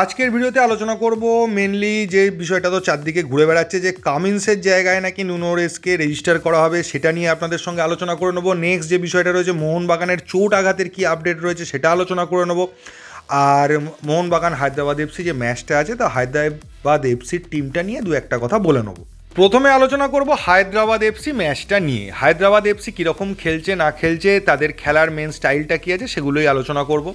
আজকের ভিডিওতে আলোচনা করব মেনলি যে বিষয়টা তো চারদিকে ঘুরে বেড়াচ্ছে যে কামিন্সের জায়গায় নাকি নুনোরেসকে রেজিস্টার করা হবে সেটা নিয়ে আপনাদের সঙ্গে আলোচনা করে নেবো নেক্সট যে বিষয়টা রয়েছে মোহনবাগানের চোট আঘাতের কী আপডেট রয়েছে সেটা আলোচনা করে নেবো আর মোহনবাগান হায়দ্রাবাদ এফসি যে ম্যাচটা আছে তা হায়দ্রাবাদ এফসির টিমটা নিয়ে দু একটা কথা বলে নেবো প্রথমে আলোচনা করব হায়দ্রাবাদ এফসি ম্যাচটা নিয়ে হায়দ্রাবাদ এফসি কীরকম খেলছে না খেলছে তাদের খেলার মেন স্টাইলটা কী আছে সেগুলোই আলোচনা করব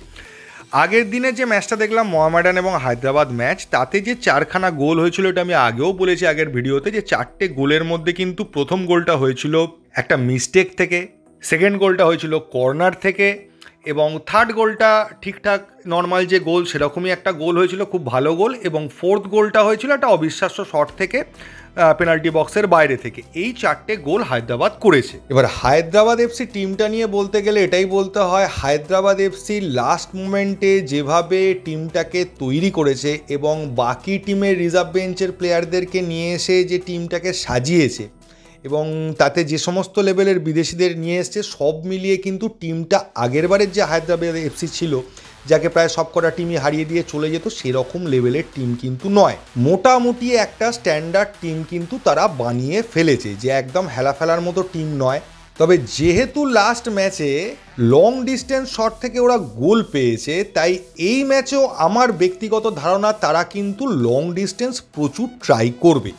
আগের দিনে যে ম্যাচটা দেখলাম মোহামেডান এবং হায়দ্রাবাদ ম্যাচ তাতে যে চারখানা গোল হয়েছিল এটা আমি আগেও বলেছি আগের ভিডিওতে যে চারটে গোলের মধ্যে কিন্তু প্রথম গোলটা হয়েছিল একটা মিস্টেক থেকে সেকেন্ড গোলটা হয়েছিল কর্নার থেকে এবং থার্ড গোলটা ঠিকঠাক নর্মাল যে গোল সেরকমই একটা গোল হয়েছিল খুব ভালো গোল এবং ফোর্থ গোলটা হয়েছিল একটা অবিশ্বাস্য শট থেকে পেনাল্টি বক্সের বাইরে থেকে এই চারটে গোল হায়দ্রাবাদ করেছে এবার হায়দ্রাবাদ এফসি টিমটা নিয়ে বলতে গেলে এটাই বলতে হয় হায়দ্রাবাদ এফসি লাস্ট মোমেন্টে যেভাবে টিমটাকে তৈরি করেছে এবং বাকি টিমের রিজার্ভ বেঞ্চের প্লেয়ারদেরকে নিয়ে এসে যে টিমটাকে সাজিয়েছে এবং তাতে যে সমস্ত লেভেলের বিদেশিদের নিয়ে এসছে সব মিলিয়ে কিন্তু টিমটা আগেরবারের যে হায়দ্রাবাদ এফসি ছিল যাকে প্রায় সবকটা টিমই হারিয়ে দিয়ে চলে যেত সেরকম লেভেলের টিম কিন্তু নয় মোটামুটি একটা স্ট্যান্ডার্ড টিম কিন্তু তারা বানিয়ে ফেলেছে যে একদম হেলাফেলার মতো টিম নয় তবে যেহেতু লাস্ট ম্যাচে লং ডিস্টেন্স শট থেকে ওরা গোল পেয়েছে তাই এই ম্যাচেও আমার ব্যক্তিগত ধারণা তারা কিন্তু লং ডিস্টেন্স প্রচুর ট্রাই করবে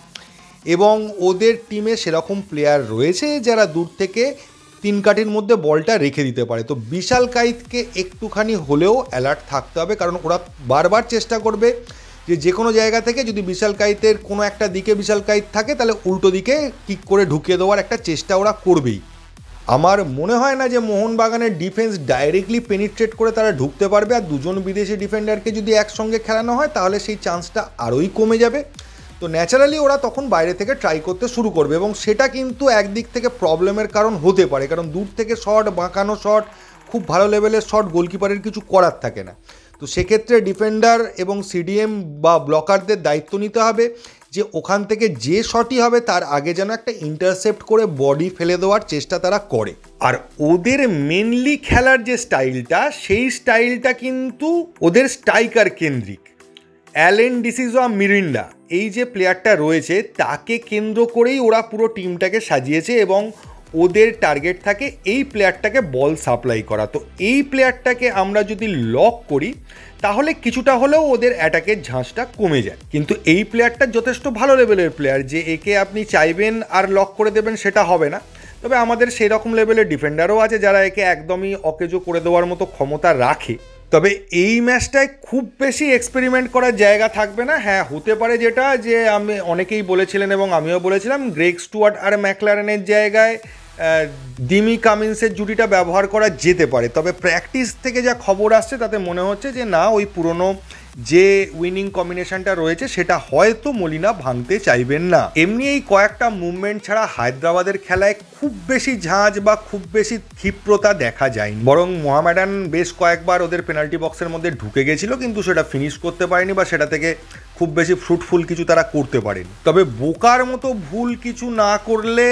এবং ওদের টিমে সেরকম প্লেয়ার রয়েছে যারা দূর থেকে তিন কাটির মধ্যে বলটা রেখে দিতে পারে তো বিশাল কাইতকে একটুখানি হলেও অ্যালার্ট থাকতে হবে কারণ ওরা বারবার চেষ্টা করবে যে যে কোনো জায়গা থেকে যদি বিশাল কাইতের কোনো একটা দিকে বিশাল কাইত থাকে তাহলে উল্টো দিকে কিক করে ঢুকিয়ে দেওয়ার একটা চেষ্টা ওরা করবেই আমার মনে হয় না যে মোহনবাগানের ডিফেন্স ডাইরেক্টলি পেনিট্রেট করে তারা ঢুকতে পারবে আর দুজন বিদেশি ডিফেন্ডারকে যদি একসঙ্গে খেলানো হয় তাহলে সেই চান্সটা আরোই কমে যাবে তো ন্যাচারালি ওরা তখন বাইরে থেকে ট্রাই করতে শুরু করবে এবং সেটা কিন্তু একদিক থেকে প্রবলেমের কারণ হতে পারে কারণ দূর থেকে শট বাঁকানো শট খুব ভালো লেভেলের শট গোলকিপারের কিছু করার থাকে না তো সেক্ষেত্রে ডিফেন্ডার এবং সিডিএম বা ব্লকারদের দায়িত্ব নিতে হবে যে ওখান থেকে যে শটই হবে তার আগে যেন একটা ইন্টারসেপ্ট করে বডি ফেলে দেওয়ার চেষ্টা তারা করে আর ওদের মেনলি খেলার যে স্টাইলটা সেই স্টাইলটা কিন্তু ওদের স্ট্রাইকার কেন্দ্রিক অ্যালেন ডিসিজা মিরিন্ডা এই যে প্লেয়ারটা রয়েছে তাকে কেন্দ্র করেই ওরা পুরো টিমটাকে সাজিয়েছে এবং ওদের টার্গেট থাকে এই প্লেয়ারটাকে বল সাপ্লাই করা তো এই প্লেয়ারটাকে আমরা যদি লক করি তাহলে কিছুটা হলেও ওদের অ্যাটাকের ঝাঁসটা কমে যায় কিন্তু এই প্লেয়ারটা যথেষ্ট ভালো লেভেলের প্লেয়ার যে একে আপনি চাইবেন আর লক করে দেবেন সেটা হবে না তবে আমাদের সেই রকম লেভেলের ডিফেন্ডারও আছে যারা একে একদমই অকেজো করে দেওয়ার মতো ক্ষমতা রাখে তবে এই ম্যাচটায় খুব বেশি এক্সপেরিমেন্ট করার জায়গা থাকবে না হ্যাঁ হতে পারে যেটা যে আমি অনেকেই বলেছিলেন এবং আমিও বলেছিলাম গ্রেগ স্টুয়ার্ট আর ম্যাকলারেনের জায়গায় ডিমি কামিন্সের জুটিটা ব্যবহার করা যেতে পারে তবে প্র্যাকটিস থেকে যা খবর আসছে তাতে মনে হচ্ছে যে না ওই পুরনো যে উইনিং কম্বিনেশনটা রয়েছে সেটা হয়তো মলিনা ভাঙতে চাইবেন না এমনি এই কয়েকটা মুভমেন্ট ছাড়া হায়দ্রাবাদের খেলায় খুব বেশি ঝাঁজ বা খুব বেশি ক্ষিপ্রতা দেখা যায়নি বরং মোহামেডান বেশ কয়েকবার ওদের পেনাল্টি বক্সের মধ্যে ঢুকে গেছিল কিন্তু সেটা ফিনিশ করতে পারেনি বা সেটা থেকে খুব বেশি ফ্রুটফুল কিছু তারা করতে পারেনি তবে বোকার মতো ভুল কিছু না করলে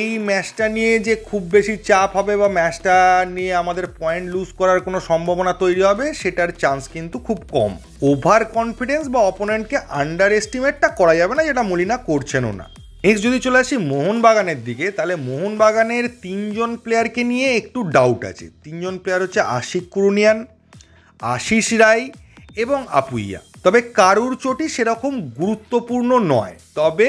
এই ম্যাচটা নিয়ে যে খুব বেশি চাপ হবে বা ম্যাচটা নিয়ে আমাদের পয়েন্ট লুজ করার কোনো সম্ভাবনা তৈরি হবে সেটার চান্স কিন্তু খুব কম ওভার কনফিডেন্স বা অপোনেন্টকে আন্ডার এস্টিমেটটা করা যাবে না যেটা মলিনা করছেনও না নেক্সট যদি চলে আসি মোহনবাগানের দিকে তাহলে মোহনবাগানের তিনজন প্লেয়ারকে নিয়ে একটু ডাউট আছে তিনজন প্লেয়ার হচ্ছে আশিক কুরুনিয়ান আশিস রায় এবং আপুইয়া তবে কারুর চোটই সেরকম গুরুত্বপূর্ণ নয় তবে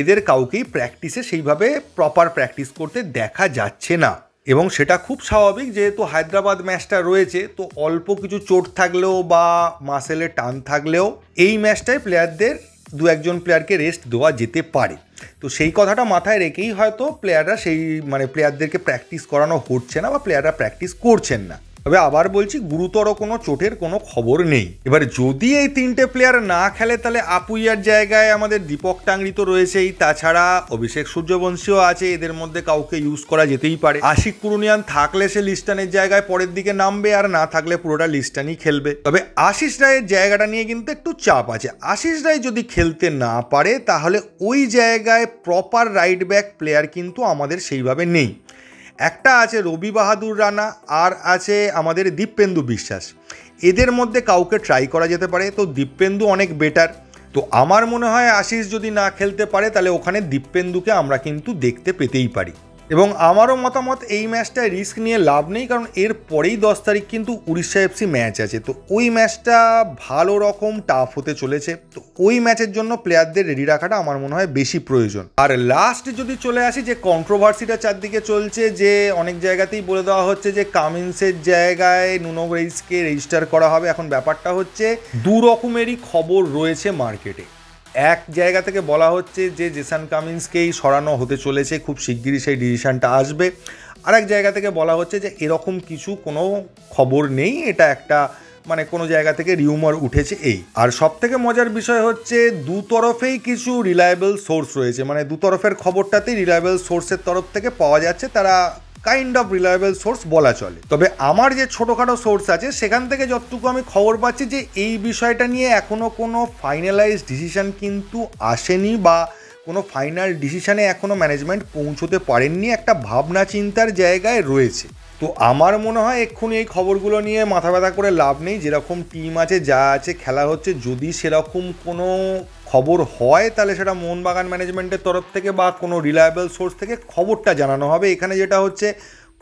এদের কাউকেই প্র্যাকটিসে সেইভাবে প্রপার প্র্যাকটিস করতে দেখা যাচ্ছে না এবং সেটা খুব স্বাভাবিক যেহেতু হায়দ্রাবাদ ম্যাচটা রয়েছে তো অল্প কিছু চোট থাকলেও বা মাসেলে টান থাকলেও এই ম্যাচটায় প্লেয়ারদের দু একজন প্লেয়ারকে রেস্ট দেওয়া যেতে পারে তো সেই কথাটা মাথায় রেখেই হয়তো প্লেয়াররা সেই মানে প্লেয়ারদেরকে প্র্যাকটিস করানো হচ্ছে না বা প্লেয়াররা প্র্যাকটিস করছেন না তবে আবার বলছি গুরুতর কোনো চোটের কোনো খবর নেই এবার যদি এই তিনটে প্লেয়ার না খেলে তাহলে আপুইয়ার জায়গায় আমাদের দীপক টাংরি তো রয়েছেই তাছাড়া অভিষেক সূর্যবংশীও আছে এদের মধ্যে কাউকে ইউজ করা যেতেই পারে আশিক পুরুনিয়ান থাকলে সে লিস্টানের জায়গায় পরের দিকে নামবে আর না থাকলে পুরোটা লিস্টানই খেলবে তবে আশিস রায়ের জায়গাটা নিয়ে কিন্তু একটু চাপ আছে আশিস রায় যদি খেলতে না পারে তাহলে ওই জায়গায় প্রপার রাইট ব্যাক প্লেয়ার কিন্তু আমাদের সেইভাবে নেই একটা আছে রবি বাহাদুর রানা আর আছে আমাদের দীপেন্দু বিশ্বাস এদের মধ্যে কাউকে ট্রাই করা যেতে পারে তো দীপেন্দু অনেক বেটার তো আমার মনে হয় আশিস যদি না খেলতে পারে তাহলে ওখানে দীপেন্দুকে আমরা কিন্তু দেখতে পেতেই পারি এবং আমারও মতামত এই ম্যাচটায় রিস্ক নিয়ে লাভ নেই কারণ এর পরেই দশ তারিখ কিন্তু উড়িষ্যা এফসি ম্যাচ আছে তো ওই ম্যাচটা ভালো রকম টাফ হতে চলেছে তো ওই ম্যাচের জন্য প্লেয়ারদের রেডি রাখাটা আমার মনে হয় বেশি প্রয়োজন আর লাস্ট যদি চলে আসি যে কন্ট্রোভার্সিটা চারদিকে চলছে যে অনেক জায়গাতেই বলে দেওয়া হচ্ছে যে কামিন্সের জায়গায় রেইসকে রেজিস্টার করা হবে এখন ব্যাপারটা হচ্ছে দু রকমেরই খবর রয়েছে মার্কেটে এক জায়গা থেকে বলা হচ্ছে যে জেসান কামিন্সকেই সরানো হতে চলেছে খুব শিগগিরই সেই ডিসিশানটা আসবে আরেক জায়গা থেকে বলা হচ্ছে যে এরকম কিছু কোনো খবর নেই এটা একটা মানে কোনো জায়গা থেকে রিউমার উঠেছে এই আর সব থেকে মজার বিষয় হচ্ছে দু তরফেই কিছু রিলায়েবল সোর্স রয়েছে মানে দু তরফের খবরটাতেই রিলায়েবল সোর্সের তরফ থেকে পাওয়া যাচ্ছে তারা কাইন্ড অফ রিলায়েবল সোর্স বলা চলে তবে আমার যে ছোটোখাটো সোর্স আছে সেখান থেকে যতটুকু আমি খবর পাচ্ছি যে এই বিষয়টা নিয়ে এখনও কোনো ফাইনালাইজ ডিসিশন কিন্তু আসেনি বা কোনো ফাইনাল ডিসিশানে এখনও ম্যানেজমেন্ট পৌঁছতে পারেননি একটা ভাবনা চিন্তার জায়গায় রয়েছে তো আমার মনে হয় এক্ষুনি এই খবরগুলো নিয়ে মাথা ব্যথা করে লাভ নেই যেরকম টিম আছে যা আছে খেলা হচ্ছে যদি সেরকম কোনো খবর হয় তাহলে সেটা মোহনবাগান ম্যানেজমেন্টের তরফ থেকে বা কোনো রিলায়েবল সোর্স থেকে খবরটা জানানো হবে এখানে যেটা হচ্ছে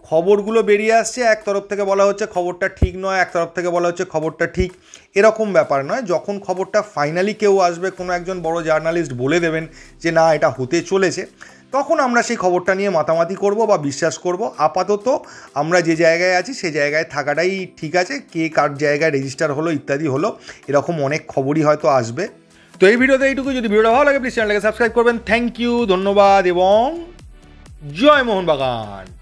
খবরগুলো বেরিয়ে আসছে এক তরফ থেকে বলা হচ্ছে খবরটা ঠিক নয় এক তরফ থেকে বলা হচ্ছে খবরটা ঠিক এরকম ব্যাপার নয় যখন খবরটা ফাইনালি কেউ আসবে কোনো একজন বড় জার্নালিস্ট বলে দেবেন যে না এটা হতে চলেছে তখন আমরা সেই খবরটা নিয়ে মাতামাতি করব বা বিশ্বাস করব আপাতত আমরা যে জায়গায় আছি সে জায়গায় থাকাটাই ঠিক আছে কে কার জায়গায় রেজিস্টার হলো ইত্যাদি হলো এরকম অনেক খবরই হয়তো আসবে তো এই ভিডিওতে এইটুকু যদি ভিডিওটা ভালো লাগে প্লিজ চ্যানেলটাকে সাবস্ক্রাইব করবেন থ্যাংক ইউ ধন্যবাদ এবং জয় মোহন বাগান